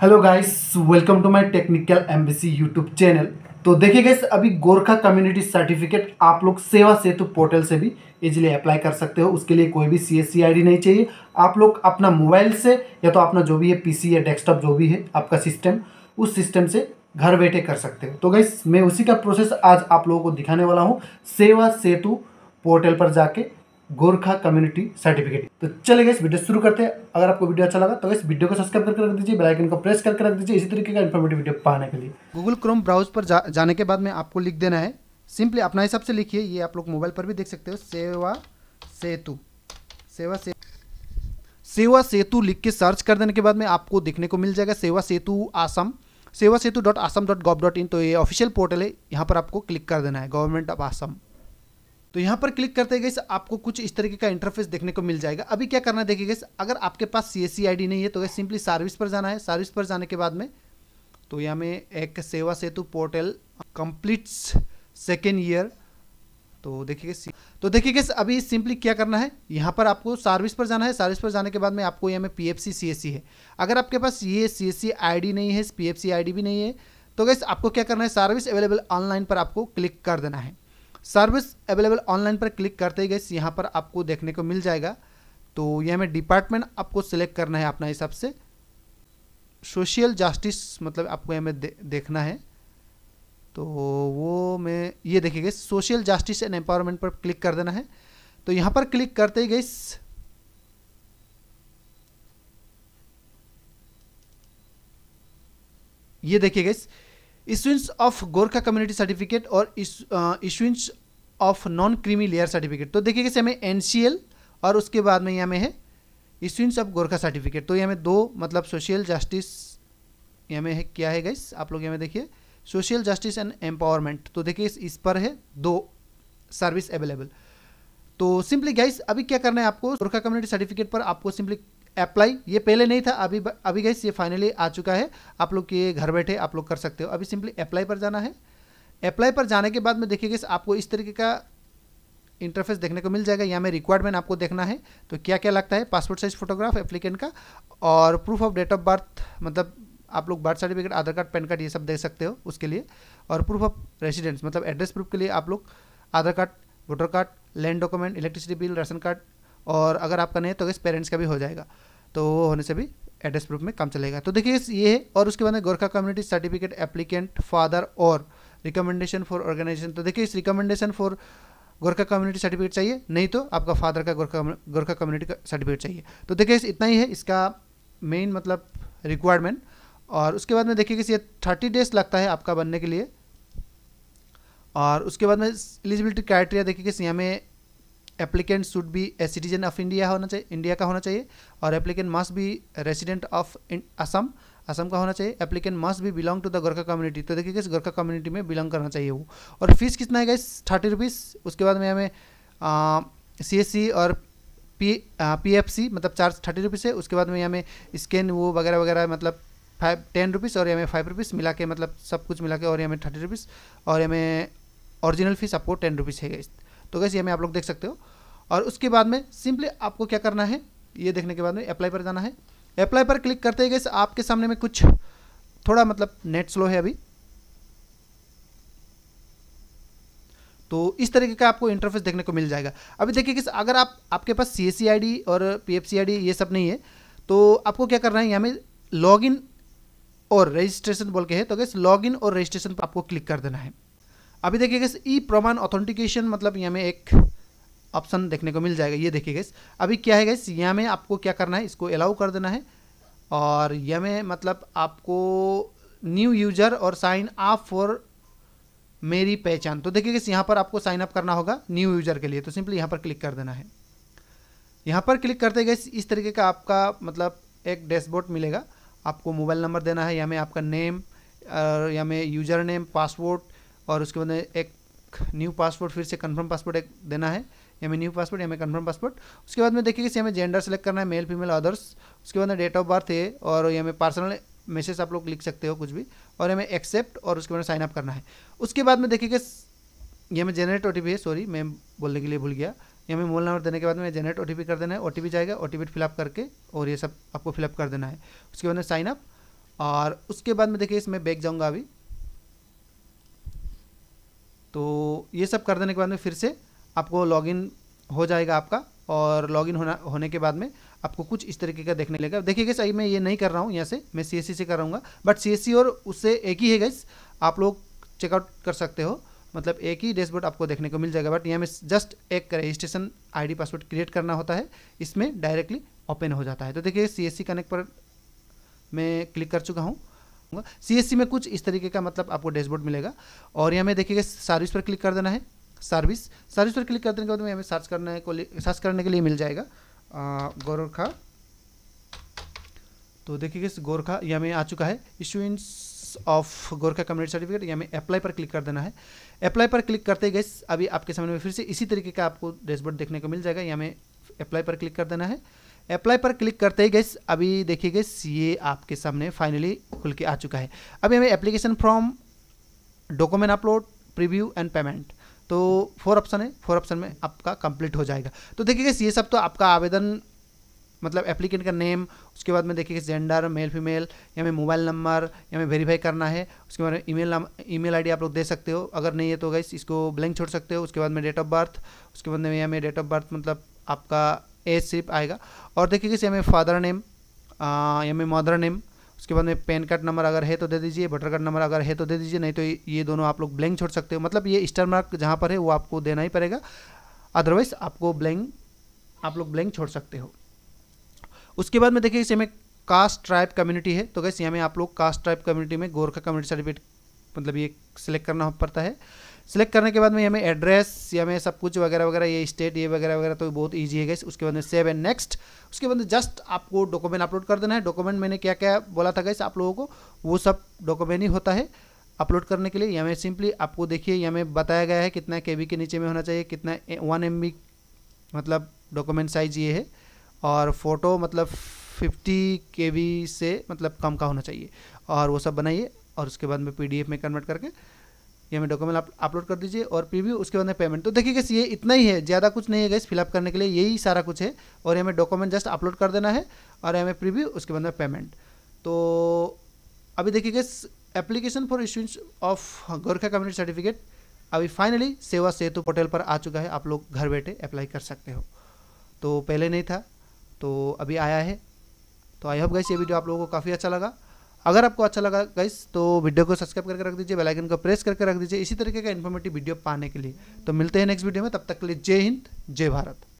hello guys welcome to my technical embassy YouTube channel तो देखिए guys अभी Gorkha community certificate आप लोग सेवा सेतु पोर्टल से भी इजीली अप्लाई कर सकते हो उसके लिए कोई भी सी एस नहीं चाहिए आप लोग अपना मोबाइल से या तो अपना जो भी है पीसी या डेस्कटॉप जो भी है आपका सिस्टम उस सिस्टम से घर बैठे कर सकते हो तो गाइस मैं उसी का प्रोसेस आज आप लोगों को दिखाने वाला हूँ सेवा सेतु पोर्टल पर जाके गोरखा कम्युनिटी सर्टिफिकेट तो चले गए वीडियो शुरू करते हैं अगर आपको वीडियो अच्छा लगा तो इस वीडियो को सब्सक्राइब करके रख दीजिए बेल आइकन को प्रेस करके रख दीजिए इसी तरीके का इन्फॉर्मेटिव वीडियो पाने के लिए गूगल क्रोम ब्राउज पर जा, जाने के बाद में आपको लिख देना है सिंपली अपना हिसाब से लिखिए ये आप लोग मोबाइल पर भी देख सकते हो सेवा सेतु सेवा से सेवा सेतु लिख के सर्च कर देने के बाद में आपको देखने को मिल जाएगा सेवा Setu Assam Seva Setu dot Assam dot gov dot in तो ये ऑफिशियल पोर्टल है यहाँ पर आपको क्लिक कर देना है गवर्नमेंट ऑफ आसम तो यहाँ पर क्लिक करते गए आपको कुछ इस तरीके का इंटरफेस देखने को मिल जाएगा अभी क्या करना देखिए अगर आपके पास सी एस नहीं है तो सिंपली सर्विस पर जाना है सर्विस पर जाने के बाद में तो यहाँ में एक Seva Setu portal completes second year तो देखिए तो देखिए अभी सिंपली क्या करना है यहाँ पर आपको सर्विस पर जाना है सर्विस पर जाने के बाद में आपको यहाँ में पी एफ है अगर आपके पास ये सी एस नहीं है पी एफ भी नहीं है तो गैस आपको क्या करना है सर्विस अवेलेबल ऑनलाइन पर आपको क्लिक कर देना है सर्विस अवेलेबल ऑनलाइन पर क्लिक करते ही गैस यहाँ पर आपको देखने को मिल जाएगा तो यह में डिपार्टमेंट आपको सिलेक्ट करना है अपना हिसाब से सोशल जस्टिस मतलब आपको यह में दे, देखना है तो वो मैं ये देखिएगा सोशल जस्टिस एंड एम्पावरमेंट पर क्लिक कर देना है तो यहाँ पर क्लिक करते ही गई ये देखिए guys issuance of Gorkha community certificate और issuance of non creamy layer certificate तो देखिए कैसे हमें एन और उसके बाद में यहाँ में है इशुंस ऑफ गोरखा सर्टिफिकेट तो यहाँ में दो मतलब सोशल जस्टिस यहाँ में है क्या है गाइस आप लोग यहाँ में देखिए सोशल जस्टिस एंड एम्पावरमेंट तो देखिए इस पर है दो सर्विस अवेलेबल तो सिंपली गाइस अभी क्या करना है आपको गोरखा कम्युनिटी सर्टिफिकेट पर आपको सिंपली अप्लाई ये पहले नहीं था अभी अभी गैस ये फाइनली आ चुका है आप लोग ये घर बैठे आप लोग कर सकते हो अभी सिंपली अप्लाई पर जाना है अप्लाई पर जाने के बाद में देखिए गैस आपको इस तरीके का इंटरफेस देखने को मिल जाएगा यहाँ में रिक्वायरमेंट आपको देखना है तो क्या क्या लगता है पासपोर्ट साइज फोटोग्राफ एप्लीकेंट का और proof of date of birth मतलब आप लोग birth certificate Aadhaar card PAN card ये सब दे सकते हो उसके लिए और प्रूफ ऑफ रेजिडेंस मतलब एड्रेस प्रूफ के लिए आप लोग Aadhaar card voter card land document electricity bill ration card और अगर आपका नहीं है तो गैस पेरेंट्स का भी हो जाएगा तो वो होने से भी एड्रेस प्रूफ में काम चलेगा तो देखिए ये है और उसके बाद में Gorkha community certificate applicant father और रिकमेंडेशन फॉर ऑर्गेनाइजेशन तो देखिए इस recommendation for Gorkha community certificate चाहिए नहीं तो आपका फादर का गोरखा गोरखा कम्युनिटी का सर्टिफिकेट चाहिए तो देखिए इतना ही है इसका मेन मतलब रिक्वायरमेंट और उसके बाद में देखिए कि ये थर्टी डेज लगता है आपका बनने के लिए और उसके बाद में एलिजिबिलिटी क्राइटेरिया देखिए कि यहाँ में applicant should be a citizen of India होना चाहिए इंडिया का होना चाहिए और applicant must be resident of Assam Assam का होना चाहिए applicant must be belong to the Gorkha community तो देखिए किस गोरखा कम्युनिटी में बिलोंग करना चाहिए वो और फीस कितना है इस थर्टी रुपीज़ उसके बाद में हमें सी एस सी और पी पी एफ सी मतलब चार्ज थर्टी रुपीज़ है उसके बाद में हमें स्कैन वो वगैरह वगैरह मतलब फाइव टेन रुपीज़ और हमें फाइव रुपीज़ मिला के मतलब सब कुछ मिला के और हमें थर्टी रुपीज़ और हमें ओरिजिनल फीस आपको टेन रुपीज़ है तो कैसे हमें आप लोग देख सकते हो और उसके बाद में सिंपली आपको क्या करना है ये देखने के बाद में अप्लाई पर जाना है अप्लाई पर क्लिक करते ही आपके सामने में कुछ थोड़ा मतलब नेट स्लो है अभी तो इस तरीके का आपको इंटरफेस देखने को मिल जाएगा अभी देखिए कि अगर आप आपके पास सी एस और पी ये सब नहीं है तो आपको क्या करना है यहाँ में लॉगिन और रजिस्ट्रेशन बोल के है तो गैस लॉगिन और रजिस्ट्रेशन पर आपको क्लिक कर देना है अभी देखिए गैस ई प्रमाण ऑथेंटिकेशन मतलब यहाँ में एक ऑप्शन देखने को मिल जाएगा ये देखिए गैस अभी क्या है गैस यहाँ में आपको क्या करना है इसको अलाउ कर देना है और यह में मतलब आपको न्यू यूजर और साइन अप फॉर मेरी पहचान तो देखिए गैस यहाँ पर आपको साइन अप करना होगा न्यू यूजर के लिए तो सिंपली यहाँ पर क्लिक कर देना है यहाँ पर क्लिक करते गए इस तरीके का आपका मतलब एक डैशबोर्ड मिलेगा आपको मोबाइल नंबर देना है या में आपका नेम या में यूजर नेम पासवर्ड और उसके बाद एक न्यू पासपोर्ट फिर से कन्फर्म पासपोर्ट एक देना है या मैं न्यू पासपोर्ट या मैं कन्फर्म पासपोर्ट उसके बाद में देखिए कि हमें जेंडर सेलेक्ट करना है मेल फीमेल अदर्स उसके बाद डेट ऑफ बर्थ है और या में पर्सनल मैसेज आप लोग लिख सकते हो कुछ भी और हमें एक्सेप्ट और उसके बाद साइन अप करना है उसके बाद में देखिए ये हमें जेनरेट ओ है सॉरी मैं बोलने के लिए भूल गया ये हमें मोबाइल नंबर देने के बाद में जेनरेट ओ कर देना है ओ जाएगा ओ फिलअप करके और ये सब आपको फिलअप कर देना है उसके बाद में साइन अप और उसके बाद में देखिए इसमें बैग जाऊँगा अभी तो ये सब कर देने के बाद में फिर से आपको लॉगिन हो जाएगा आपका और लॉगिन होना होने के बाद में आपको कुछ इस तरीके का देखने लगेगा देखिएगा सही मैं ये नहीं कर रहा हूँ यहाँ से मैं सी से रहा बट सी और उससे एक ही है गई आप लोग चेकआउट कर सकते हो मतलब एक ही डैशबोर्ड आपको देखने को मिल जाएगा बट यहाँ में जस्ट एक रजिस्ट्रेशन आईडी पासवर्ड क्रिएट करना होता है इसमें डायरेक्टली ओपन हो जाता है तो देखिए सी कनेक्ट पर मैं क्लिक कर चुका हूँ सी में कुछ इस तरीके का मतलब आपको डैशबोर्ड मिलेगा और यहाँ में देखिएगा सर्विस पर क्लिक कर देना है सर्विस सर्विस पर क्लिक कर देने के बाद में हमें सर्च करने को सर्च करने के लिए मिल जाएगा गोरखा तो देखिएगा गोरखा यहाँ में आ चुका है issuance of Gorkha community certificate यहाँ में अप्लाई पर क्लिक कर देना है अप्लाई पर क्लिक करते गए अभी आपके सामने में फिर से इसी तरीके का आपको डैशबोर्ड देखने को मिल जाएगा यहाँ में अप्लाई पर क्लिक कर देना है अप्लाई पर क्लिक करते ही गैस अभी देखिए गैस ये आपके सामने फाइनली खुल के आ चुका है अभी हमें application form document upload preview and payment तो फोर ऑप्शन है फोर ऑप्शन में आपका कंप्लीट हो जाएगा तो देखिए गैस ये सब तो आपका आवेदन मतलब एप्लीकेंट का नेम उसके बाद में देखिए जेंडर मेल फीमेल या हमें मोबाइल नंबर या हमें वेरीफाई करना है उसके बाद में ईमेल ईमेल आईडी आप लोग दे सकते हो अगर नहीं है तो गैस इसको ब्लैंक छोड़ सकते हो उसके बाद में डेट ऑफ बर्थ उसके बाद में या में डेट ऑफ बर्थ मतलब आपका एज सिर्फ आएगा और देखिए किसी M A father name M A mother name उसके बाद में पैन कार्ड नंबर अगर है तो दे दीजिए वोटर कार्ड नंबर अगर है तो दे दीजिए नहीं तो ये दोनों आप लोग ब्लैंक छोड़ सकते हो मतलब ये स्टार मार्क जहाँ पर है वो आपको देना ही पड़ेगा अदरवाइज आपको ब्लैंक आप लोग ब्लैंक छोड़ सकते हो उसके बाद में देखिए इसमें कास्ट ट्राइब कम्युनिटी है तो कैसे यहाँ में आप लोग कास्ट ट्राइब कम्युनिटी में गोरखा कम्युनिटी सर्टिफिकेट मतलब ये सिलेक्ट करना पड़ता है सिलेक्ट करने के बाद में हमें एड्रेस या हमें सब कुछ वगैरह वगैरह ये स्टेट ये वगैरह वगैरह तो बहुत ईजी है गैस उसके बाद में सेव एंड नेक्स्ट उसके बाद जस्ट आपको डॉक्यूमेंट अपलोड कर देना है डॉक्यूमेंट मैंने क्या क्या बोला था गैस आप लोगों को वो सब डॉक्यूमेंट ही होता है अपलोड करने के लिए या में सिंपली आपको देखिए या में बताया गया है कितना के के नीचे में होना चाहिए कितना वन एम मतलब डॉक्यूमेंट साइज ये है और फोटो मतलब फिफ्टी के से मतलब कम का होना चाहिए और वो सब बनाइए और उसके बाद में पी में कन्वर्ट करके ये हमें डॉक्यूमेंट आप अपलोड कर दीजिए और प्रीव्यू उसके बाद में पेमेंट तो देखिए गैस ये इतना ही है ज़्यादा कुछ नहीं है गैस फिलअप करने के लिए यही सारा कुछ है और हमें डॉक्यूमेंट जस्ट अपलोड कर देना है और हमें प्रीव्यू उसके बाद में पेमेंट तो अभी देखिए guys application for issues of Gorkha community certificate अभी फाइनली सेवा सेतु पोर्टल पर आ चुका है आप लोग घर बैठे अप्लाई कर सकते हो तो पहले नहीं था तो अभी आया है तो आई होप गैस ये वीडियो आप लोगों को काफ़ी अच्छा लगा अगर आपको अच्छा लगा गाइस तो वीडियो को सब्सक्राइब करके रख दीजिए बेल आइकन को प्रेस करके रख दीजिए इसी तरीके का इन्फॉर्मेटिव वीडियो पाने के लिए तो मिलते हैं नेक्स्ट वीडियो में तब तक के लिए जय हिंद जय भारत